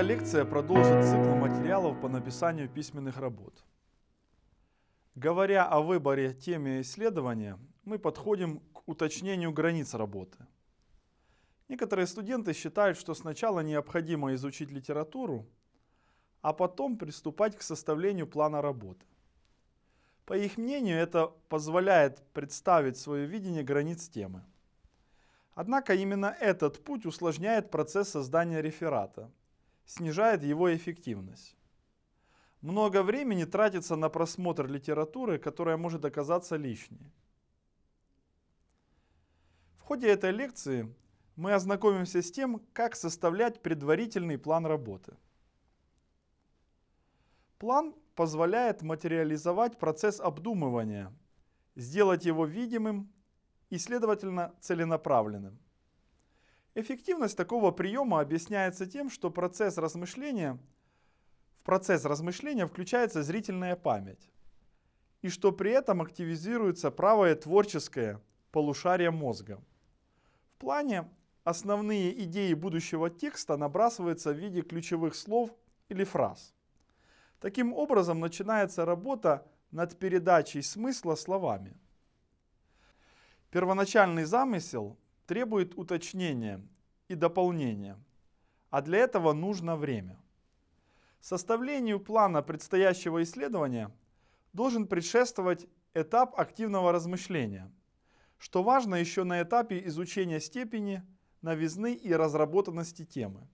Эта лекция продолжит цикл материалов по написанию письменных работ. Говоря о выборе темы исследования, мы подходим к уточнению границ работы. Некоторые студенты считают, что сначала необходимо изучить литературу, а потом приступать к составлению плана работы. По их мнению, это позволяет представить свое видение границ темы. Однако именно этот путь усложняет процесс создания реферата снижает его эффективность. Много времени тратится на просмотр литературы, которая может оказаться лишней. В ходе этой лекции мы ознакомимся с тем, как составлять предварительный план работы. План позволяет материализовать процесс обдумывания, сделать его видимым и, следовательно, целенаправленным. Эффективность такого приема объясняется тем, что процесс размышления, в процесс размышления включается зрительная память, и что при этом активизируется правое творческое полушарие мозга. В плане основные идеи будущего текста набрасываются в виде ключевых слов или фраз. Таким образом начинается работа над передачей смысла словами. Первоначальный замысел требует уточнения и дополнения, а для этого нужно время. Составлению плана предстоящего исследования должен предшествовать этап активного размышления, что важно еще на этапе изучения степени, новизны и разработанности темы.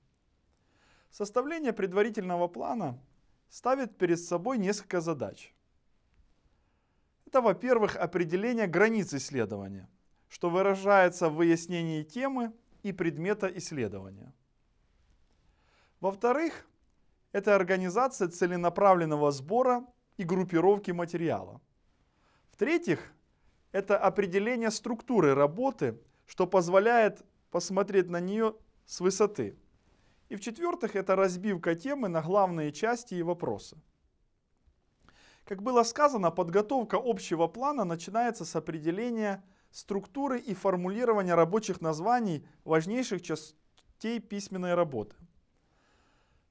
Составление предварительного плана ставит перед собой несколько задач. Это, во-первых, определение границ исследования – что выражается в выяснении темы и предмета исследования. Во-вторых, это организация целенаправленного сбора и группировки материала. В-третьих, это определение структуры работы, что позволяет посмотреть на нее с высоты. И в-четвертых, это разбивка темы на главные части и вопросы. Как было сказано, подготовка общего плана начинается с определения структуры и формулирования рабочих названий важнейших частей письменной работы.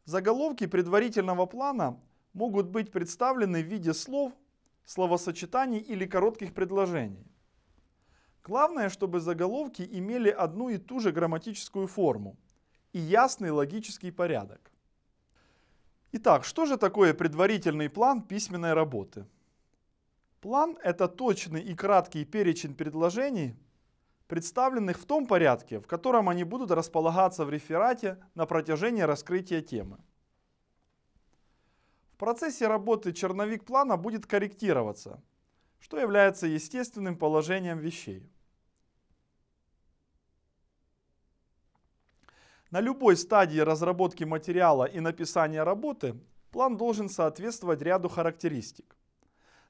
Заголовки предварительного плана могут быть представлены в виде слов, словосочетаний или коротких предложений. Главное, чтобы заголовки имели одну и ту же грамматическую форму и ясный логический порядок. Итак, что же такое предварительный план письменной работы? План – это точный и краткий перечень предложений, представленных в том порядке, в котором они будут располагаться в реферате на протяжении раскрытия темы. В процессе работы черновик плана будет корректироваться, что является естественным положением вещей. На любой стадии разработки материала и написания работы план должен соответствовать ряду характеристик.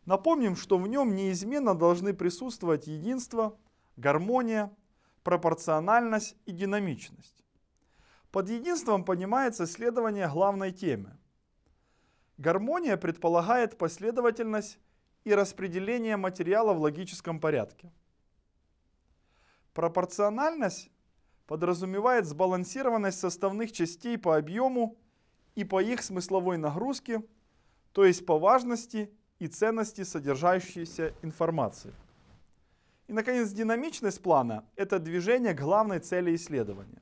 Напомним, что в нем неизменно должны присутствовать единство, гармония, пропорциональность и динамичность. Под единством понимается следование главной теме. Гармония предполагает последовательность и распределение материала в логическом порядке. Пропорциональность подразумевает сбалансированность составных частей по объему и по их смысловой нагрузке, то есть по важности и ценности содержащейся информации. И, наконец, динамичность плана – это движение главной цели исследования.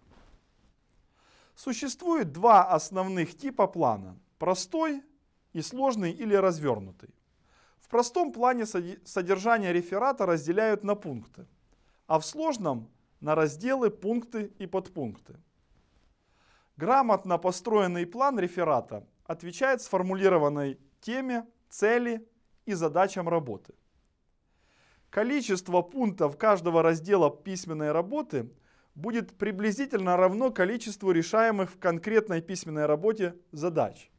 Существует два основных типа плана – простой и сложный или развернутый. В простом плане содержание реферата разделяют на пункты, а в сложном – на разделы, пункты и подпункты. Грамотно построенный план реферата отвечает сформулированной теме цели и задачам работы. Количество пунктов каждого раздела письменной работы будет приблизительно равно количеству решаемых в конкретной письменной работе задач.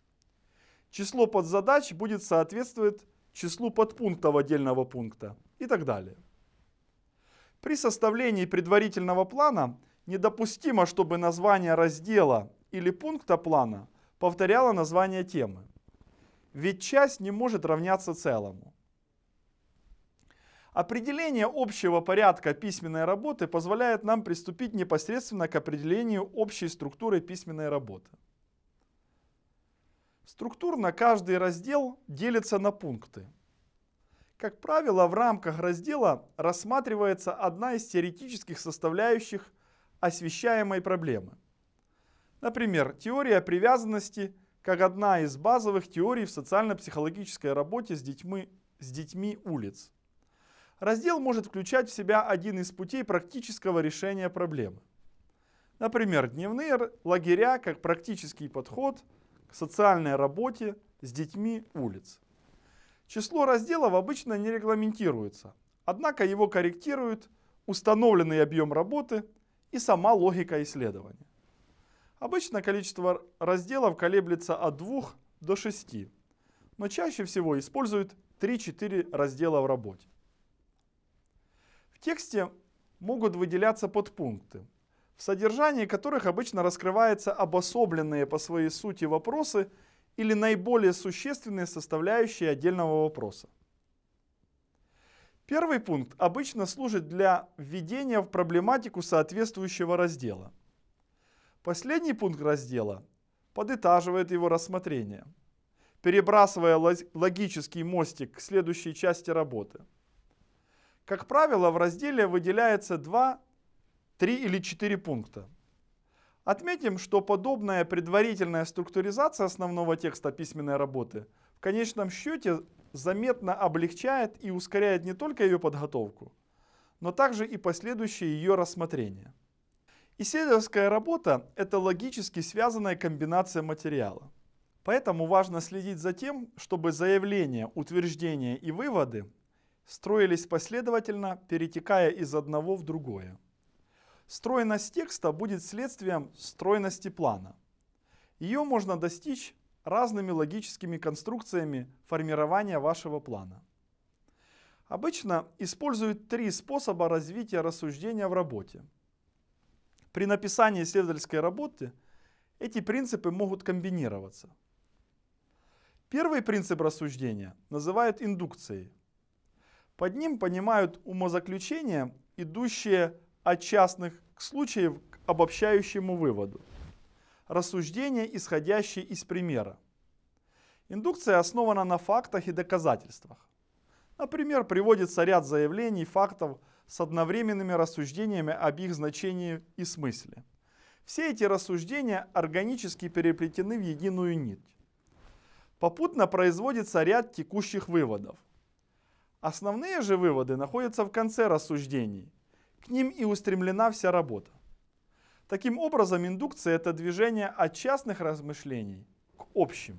Число подзадач будет соответствовать числу подпунктов отдельного пункта и так далее. При составлении предварительного плана недопустимо, чтобы название раздела или пункта плана повторяло название темы. Ведь часть не может равняться целому. Определение общего порядка письменной работы позволяет нам приступить непосредственно к определению общей структуры письменной работы. Структурно каждый раздел делится на пункты. Как правило, в рамках раздела рассматривается одна из теоретических составляющих освещаемой проблемы. Например, теория привязанности как одна из базовых теорий в социально-психологической работе с детьми, с детьми улиц. Раздел может включать в себя один из путей практического решения проблемы. Например, дневные лагеря как практический подход к социальной работе с детьми улиц. Число разделов обычно не регламентируется, однако его корректирует установленный объем работы и сама логика исследования. Обычно количество разделов колеблется от 2 до 6, но чаще всего используют 3-4 раздела в работе. В тексте могут выделяться подпункты, в содержании которых обычно раскрываются обособленные по своей сути вопросы или наиболее существенные составляющие отдельного вопроса. Первый пункт обычно служит для введения в проблематику соответствующего раздела – Последний пункт раздела подытаживает его рассмотрение, перебрасывая логический мостик к следующей части работы. Как правило, в разделе выделяется 2, 3 или 4 пункта. Отметим, что подобная предварительная структуризация основного текста письменной работы в конечном счете заметно облегчает и ускоряет не только ее подготовку, но также и последующее ее рассмотрение. Исследовательская работа – это логически связанная комбинация материала. Поэтому важно следить за тем, чтобы заявления, утверждения и выводы строились последовательно, перетекая из одного в другое. Стройность текста будет следствием стройности плана. Ее можно достичь разными логическими конструкциями формирования вашего плана. Обычно используют три способа развития рассуждения в работе – при написании исследовательской работы эти принципы могут комбинироваться. Первый принцип рассуждения называют индукцией. Под ним понимают умозаключения, идущие от частных к случаев к обобщающему выводу. Рассуждения, исходящие из примера. Индукция основана на фактах и доказательствах. Например, приводится ряд заявлений, фактов – с одновременными рассуждениями об их значении и смысле. Все эти рассуждения органически переплетены в единую нить. Попутно производится ряд текущих выводов. Основные же выводы находятся в конце рассуждений. К ним и устремлена вся работа. Таким образом, индукция – это движение от частных размышлений к общим.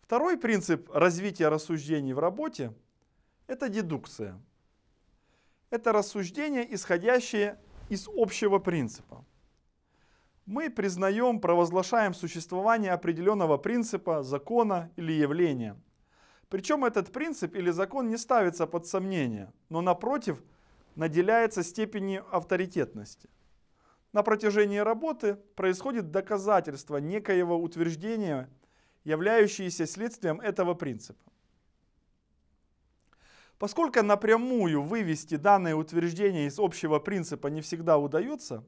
Второй принцип развития рассуждений в работе – это дедукция – это рассуждение, исходящее из общего принципа. Мы признаем, провозглашаем существование определенного принципа, закона или явления. Причем этот принцип или закон не ставится под сомнение, но напротив наделяется степенью авторитетности. На протяжении работы происходит доказательство некоего утверждения, являющееся следствием этого принципа. Поскольку напрямую вывести данное утверждение из общего принципа не всегда удается,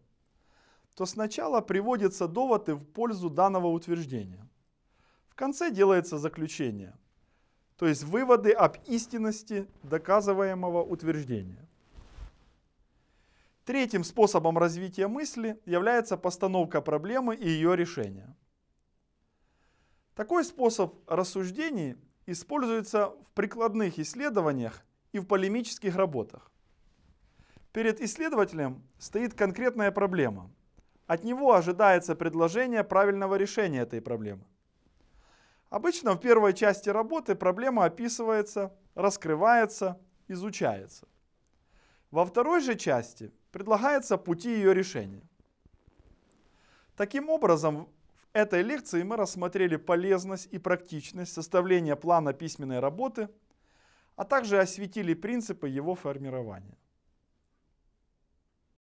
то сначала приводятся доводы в пользу данного утверждения. В конце делается заключение, то есть выводы об истинности доказываемого утверждения. Третьим способом развития мысли является постановка проблемы и ее решение. Такой способ рассуждений используется в прикладных исследованиях и в полемических работах. Перед исследователем стоит конкретная проблема. От него ожидается предложение правильного решения этой проблемы. Обычно в первой части работы проблема описывается, раскрывается, изучается. Во второй же части предлагается пути ее решения. Таким образом, этой лекции мы рассмотрели полезность и практичность составления плана письменной работы, а также осветили принципы его формирования.